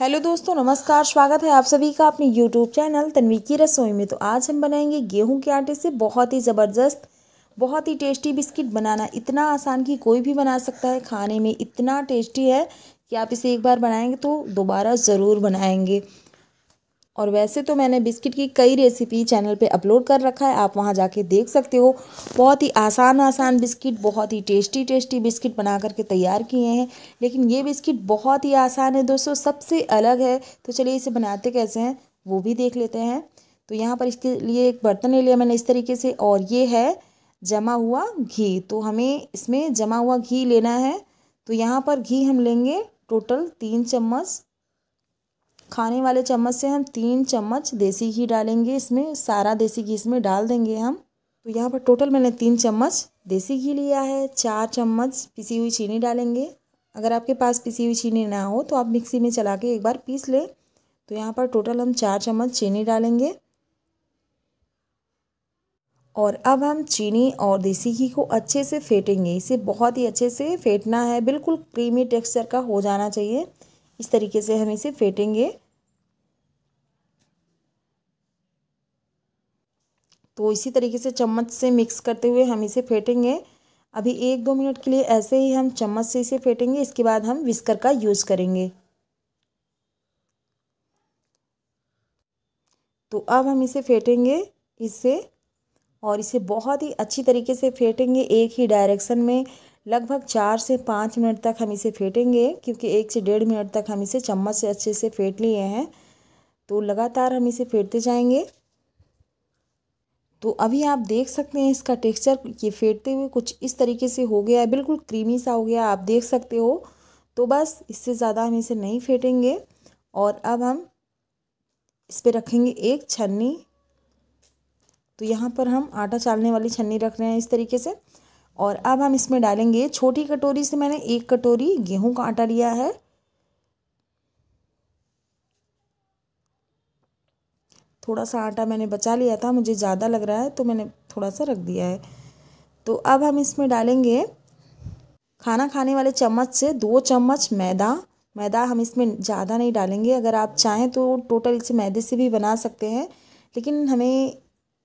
hello दोस्तों नमस्कार स्वागत है आप सभी का अपने यूट्यूब चैनल तनवी की रसोई में तो आज हम बनाएंगे गेहूं के आटे से बहुत ही ज़बरदस्त बहुत ही टेस्टी बिस्किट बनाना इतना आसान कि कोई भी बना सकता है खाने में इतना टेस्टी है कि आप इसे एक बार बनाएंगे तो दोबारा ज़रूर बनाएंगे और वैसे तो मैंने बिस्किट की कई रेसिपी चैनल पे अपलोड कर रखा है आप वहाँ जाके देख सकते हो बहुत ही आसान आसान बिस्किट बहुत ही टेस्टी टेस्टी बिस्किट बना करके तैयार किए हैं लेकिन ये बिस्किट बहुत ही आसान है दोस्तों सबसे अलग है तो चलिए इसे बनाते कैसे हैं वो भी देख लेते हैं तो यहाँ पर इसके लिए एक बर्तन ले लिया मैंने इस तरीके से और ये है जमा हुआ घी तो हमें इसमें जमा हुआ घी लेना है तो यहाँ पर घी हम लेंगे टोटल तीन चम्मच खाने वाले चम्मच से हम तीन चम्मच देसी घी डालेंगे इसमें सारा देसी घी इसमें डाल देंगे हम तो यहाँ पर टोटल मैंने तीन चम्मच देसी घी लिया है चार चम्मच पिसी हुई चीनी डालेंगे अगर आपके पास पिसी हुई चीनी ना हो तो आप मिक्सी में चला के एक बार पीस लें तो यहाँ पर टोटल हम चार चम्मच चीनी डालेंगे और अब हम चीनी और देसी घी को अच्छे से फेंटेंगे इसे बहुत ही अच्छे से फेंटना है बिल्कुल क्रीमी टेक्सचर का हो जाना चाहिए इस तरीके से हम इसे फेंटेंगे तो इसी तरीके से चम्मच से मिक्स करते हुए हम इसे फेंटेंगे अभी एक दो मिनट के लिए ऐसे ही हम चम्मच से इसे फेंटेंगे इसके बाद हम विस्कर का यूज़ करेंगे तो अब हम इसे फेंटेंगे इसे और इसे बहुत ही अच्छी तरीके से फेंटेंगे एक ही डायरेक्शन में लगभग चार से पाँच मिनट तक हम इसे फेंटेंगे क्योंकि एक से डेढ़ मिनट तक हम इसे चम्मच से अच्छे से फेंट लिए हैं तो लगातार हम इसे फेंटते जाएंगे तो अभी आप देख सकते हैं इसका टेक्सचर ये फेंटते हुए कुछ इस तरीके से हो गया है बिल्कुल क्रीमी सा हो गया आप देख सकते हो तो बस इससे ज़्यादा हम इसे नहीं फेंटेंगे और अब हम इस पर रखेंगे एक छन्नी तो यहाँ पर हम आटा चालने वाली छन्नी रख रहे हैं इस तरीके से और अब हम इसमें डालेंगे छोटी कटोरी से मैंने एक कटोरी गेहूं का आटा लिया है थोड़ा सा आटा मैंने बचा लिया था मुझे ज़्यादा लग रहा है तो मैंने थोड़ा सा रख दिया है तो अब हम इसमें डालेंगे खाना खाने वाले चम्मच से दो चम्मच मैदा मैदा हम इसमें ज़्यादा नहीं डालेंगे अगर आप चाहें तो टोटल इसे मैदे से भी बना सकते हैं लेकिन हमें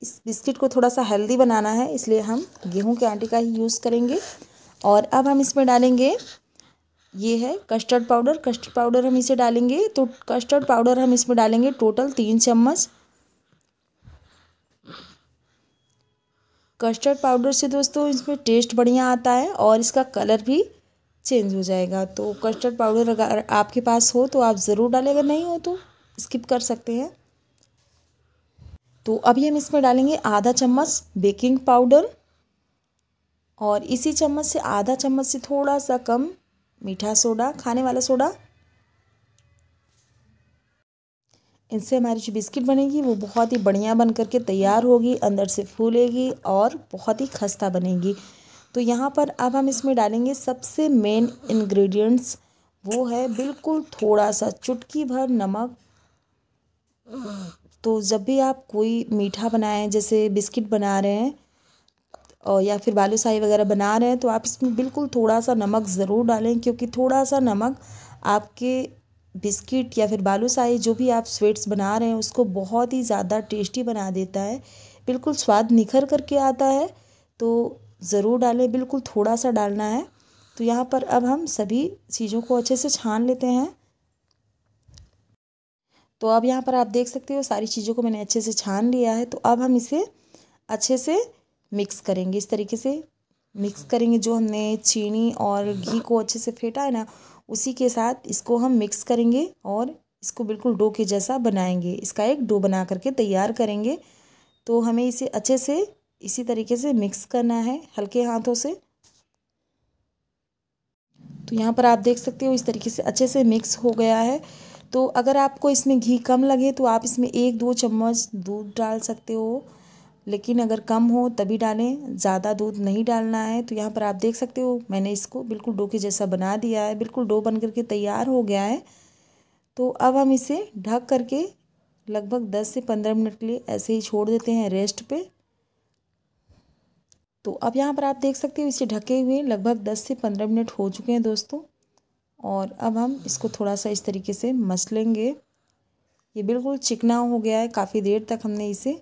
इस बिस्किट को थोड़ा सा हेल्दी बनाना है इसलिए हम गेहूं के आटे का ही यूज़ करेंगे और अब हम इसमें डालेंगे ये है कस्टर्ड पाउडर कस्टर्ड पाउडर हम इसे डालेंगे तो कस्टर्ड पाउडर हम इसमें डालेंगे टोटल तीन चम्मच कस्टर्ड पाउडर से दोस्तों इसमें टेस्ट बढ़िया आता है और इसका कलर भी चेंज हो जाएगा तो कस्टर्ड पाउडर अगर आपके पास हो तो आप ज़रूर डालें अगर नहीं हो तो स्किप कर सकते हैं तो अभी हम इसमें डालेंगे आधा चम्मच बेकिंग पाउडर और इसी चम्मच से आधा चम्मच से थोड़ा सा कम मीठा सोडा खाने वाला सोडा इनसे हमारी जो बिस्किट बनेगी वो बहुत ही बढ़िया बन करके तैयार होगी अंदर से फूलेगी और बहुत ही खस्ता बनेगी तो यहाँ पर अब हम इसमें डालेंगे सबसे मेन इंग्रेडिएंट्स वो है बिल्कुल थोड़ा सा चुटकी भर नमक तो जब भी आप कोई मीठा बनाएं जैसे बिस्किट बना रहे हैं और या फिर बालू साई वगैरह बना रहे हैं तो आप इसमें बिल्कुल थोड़ा सा नमक ज़रूर डालें क्योंकि थोड़ा सा नमक आपके बिस्किट या फिर बालूशाही जो भी आप स्वीट्स बना रहे हैं उसको बहुत ही ज़्यादा टेस्टी बना देता है बिल्कुल स्वाद निखर करके आता है तो ज़रूर डालें बिल्कुल थोड़ा सा डालना है तो यहाँ पर अब हम सभी चीज़ों को अच्छे से छान लेते हैं तो अब यहाँ पर आप देख सकते हो सारी चीज़ों को मैंने अच्छे से छान लिया है तो अब हम इसे अच्छे से मिक्स करेंगे इस तरीके से मिक्स करेंगे जो हमने चीनी और घी को अच्छे से फेंटा है ना उसी के साथ इसको हम मिक्स करेंगे और इसको बिल्कुल डो के जैसा बनाएंगे इसका एक डो बना करके तैयार करेंगे तो हमें इसे अच्छे से इसी तरीके से मिक्स करना है हल्के हाथों से तो यहाँ पर आप देख सकते हो इस तरीके से अच्छे से मिक्स हो गया है तो अगर आपको इसमें घी कम लगे तो आप इसमें एक दो चम्मच दूध डाल सकते हो लेकिन अगर कम हो तभी डालें ज़्यादा दूध नहीं डालना है तो यहाँ पर आप देख सकते हो मैंने इसको बिल्कुल डो के जैसा बना दिया है बिल्कुल डो बन करके तैयार हो गया है तो अब हम इसे ढक करके लगभग दस से पंद्रह मिनट के लिए ऐसे ही छोड़ देते हैं रेस्ट पे तो अब यहाँ पर आप देख सकते हो इसे ढके हुए लगभग दस से पंद्रह मिनट हो चुके हैं दोस्तों और अब हम इसको थोड़ा सा इस तरीके से मस लेंगे ये बिल्कुल चिकना हो गया है काफ़ी देर तक हमने इसे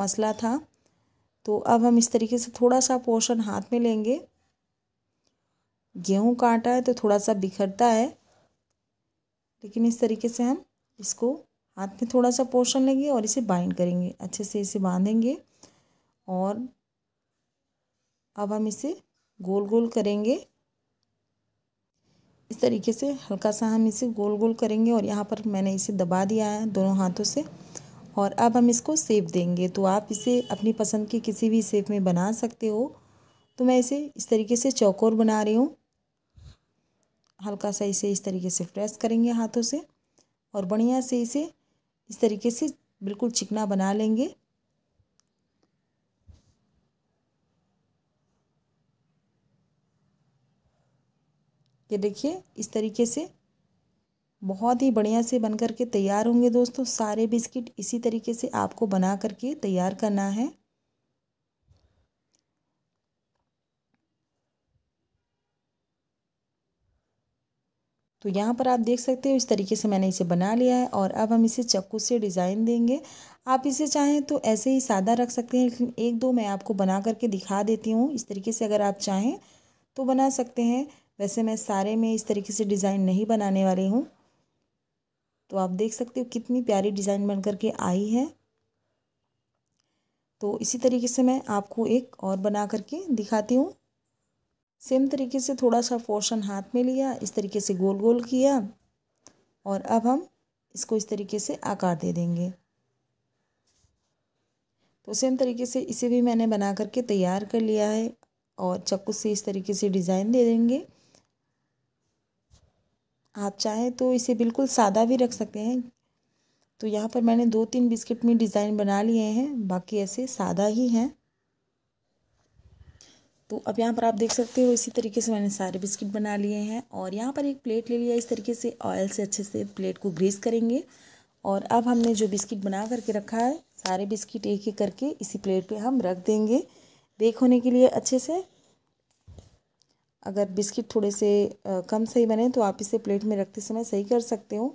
मसला था तो अब हम इस तरीके से थोड़ा सा पोर्शन हाथ में लेंगे गेहूँ का आटा है तो थोड़ा सा बिखरता है लेकिन इस तरीके से हम इसको हाथ में थोड़ा सा पोर्शन लेंगे और इसे बाइंड करेंगे अच्छे से इसे बांधेंगे और अब हम इसे गोल गोल करेंगे इस तरीके से हल्का सा हम इसे गोल गोल करेंगे और यहाँ पर मैंने इसे दबा दिया है दोनों हाथों से और अब हम इसको सेप देंगे तो आप इसे अपनी पसंद के किसी भी सेप में बना सकते हो तो मैं इसे इस तरीके से चौकोर बना रही हूँ हल्का सा इसे इस तरीके से प्रेस करेंगे हाथों से और बढ़िया से इसे इस तरीके से बिल्कुल चिकना बना लेंगे ये देखिए इस तरीके से बहुत ही बढ़िया से बन करके तैयार होंगे दोस्तों सारे बिस्किट इसी तरीके से आपको बना करके तैयार करना है तो यहाँ पर आप देख सकते हो इस तरीके से मैंने इसे बना लिया है और अब हम इसे चक्कू से डिज़ाइन देंगे आप इसे चाहें तो ऐसे ही सादा रख सकते हैं लेकिन एक दो मैं आपको बना करके दिखा देती हूँ इस तरीके से अगर आप चाहें तो बना सकते हैं वैसे मैं सारे में इस तरीके से डिज़ाइन नहीं बनाने वाली हूँ तो आप देख सकते हो कितनी प्यारी डिज़ाइन बन करके आई है तो इसी तरीके से मैं आपको एक और बना करके दिखाती हूँ सेम तरीके से थोड़ा सा पोर्शन हाथ में लिया इस तरीके से गोल गोल किया और अब हम इसको इस तरीके से आकार दे देंगे तो सेम तरीके से इसे भी मैंने बना करके तैयार कर लिया है और चक्कू से इस तरीके से डिज़ाइन दे देंगे आप चाहें तो इसे बिल्कुल सादा भी रख सकते हैं तो यहाँ पर मैंने दो तीन बिस्किट में डिज़ाइन बना लिए हैं बाकी ऐसे सादा ही हैं तो अब यहाँ पर आप देख सकते हो इसी तरीके से मैंने सारे बिस्किट बना लिए हैं और यहाँ पर एक प्लेट ले लिया इस तरीके से ऑयल से अच्छे से प्लेट को ग्रीस करेंगे और अब हमने जो बिस्किट बना करके रखा है सारे बिस्किट एक एक करके इसी प्लेट पे हम रख देंगे बेक होने के लिए अच्छे से अगर बिस्किट थोड़े से कम सही बने तो आप इसे प्लेट में रखते समय सही कर सकते हो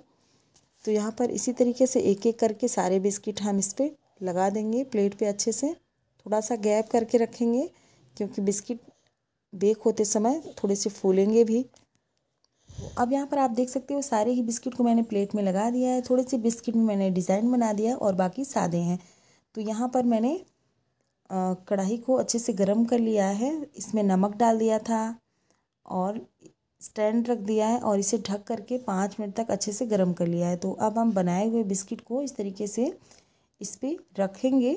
तो यहाँ पर इसी तरीके से एक एक करके सारे बिस्किट हम इस पर लगा देंगे प्लेट पे अच्छे से थोड़ा सा गैप करके रखेंगे क्योंकि बिस्किट बेक होते समय थोड़े से फूलेंगे भी अब यहाँ पर आप देख सकते हो सारे ही बिस्किट को मैंने प्लेट में लगा दिया है थोड़े से बिस्किट में मैंने डिज़ाइन बना दिया और बाकी सादे हैं तो यहाँ पर मैंने कढ़ाई को अच्छे से गर्म कर लिया है इसमें नमक डाल दिया था और स्टैंड रख दिया है और इसे ढक करके पाँच मिनट तक अच्छे से गर्म कर लिया है तो अब हम बनाए हुए बिस्किट को इस तरीके से इस पर रखेंगे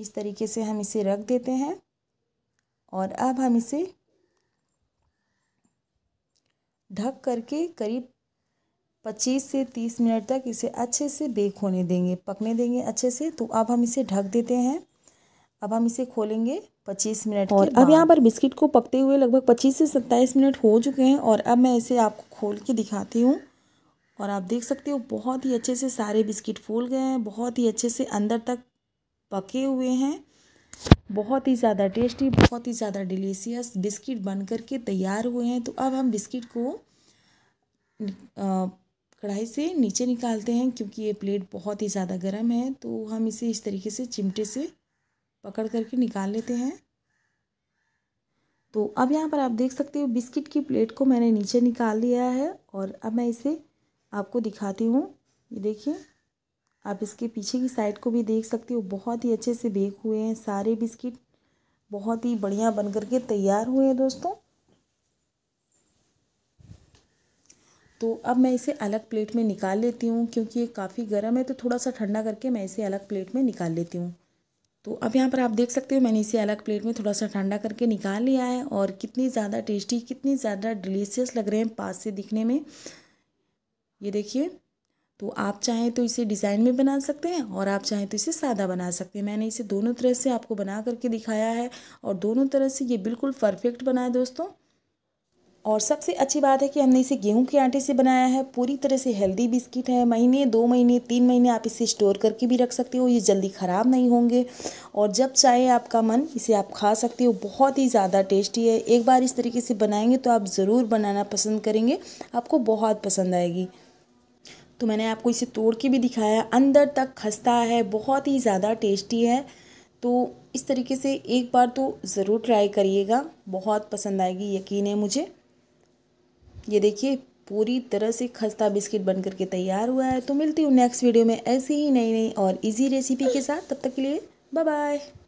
इस तरीके से हम इसे रख देते हैं और अब हम इसे ढक करके करीब पच्चीस से तीस मिनट तक इसे अच्छे से बेक होने देंगे पकने देंगे अच्छे से तो अब हम इसे ढक देते हैं अब हम इसे खोलेंगे पच्चीस मिनट और अब यहाँ पर बिस्किट को पकते हुए लगभग पच्चीस से सत्ताईस मिनट हो चुके हैं और अब मैं इसे आपको खोल के दिखाती हूँ और आप देख सकते हो बहुत ही अच्छे से सारे बिस्किट फूल गए हैं बहुत ही अच्छे से अंदर तक पके हुए हैं बहुत ही ज़्यादा टेस्टी बहुत ही ज़्यादा डिलीशियस बिस्किट बन कर के तैयार हुए हैं तो अब हम बिस्किट को कढ़ाई से नीचे निकालते हैं क्योंकि ये प्लेट बहुत ही ज़्यादा गर्म है तो हम इसे इस तरीके से चिमटे से पकड़ करके निकाल लेते हैं तो अब यहाँ पर आप देख सकते हो बिस्किट की प्लेट को मैंने नीचे निकाल लिया है और अब मैं इसे आपको दिखाती हूँ ये देखिए आप इसके पीछे की साइड को भी देख सकते हो बहुत ही अच्छे से बेक हुए हैं सारे बिस्किट बहुत ही बढ़िया बन करके तैयार हुए हैं दोस्तों तो अब मैं इसे अलग प्लेट में निकाल लेती हूँ क्योंकि ये काफ़ी गर्म है तो थोड़ा सा ठंडा करके मैं इसे अलग प्लेट में निकाल लेती हूँ तो अब यहाँ पर आप देख सकते हो मैंने इसे अलग प्लेट में थोड़ा सा ठंडा करके निकाल लिया है और कितनी ज़्यादा टेस्टी कितनी ज़्यादा डिलीशियस लग रहे हैं पास से दिखने में ये देखिए तो आप चाहें तो इसे डिज़ाइन में बना सकते हैं और आप चाहें तो इसे सादा बना सकते हैं मैंने इसे दोनों तरह से आपको बना करके दिखाया है और दोनों तरह से ये बिल्कुल परफेक्ट बना है दोस्तों और सबसे अच्छी बात है कि हमने इसे गेहूं के आटे से बनाया है पूरी तरह से हेल्दी बिस्किट है महीने दो महीने तीन महीने आप इसे स्टोर करके भी रख सकते हो ये जल्दी ख़राब नहीं होंगे और जब चाहे आपका मन इसे आप खा सकते हो बहुत ही ज़्यादा टेस्टी है एक बार इस तरीके से बनाएंगे तो आप ज़रूर बनाना पसंद करेंगे आपको बहुत पसंद आएगी तो मैंने आपको इसे तोड़ के भी दिखाया अंदर तक खस्ता है बहुत ही ज़्यादा टेस्टी है तो इस तरीके से एक बार तो ज़रूर ट्राई करिएगा बहुत पसंद आएगी यकीन है मुझे ये देखिए पूरी तरह से खस्ता बिस्किट बन करके तैयार हुआ है तो मिलती हूँ नेक्स्ट वीडियो में ऐसी ही नई नई और इजी रेसिपी के साथ तब तक के लिए बाय बाय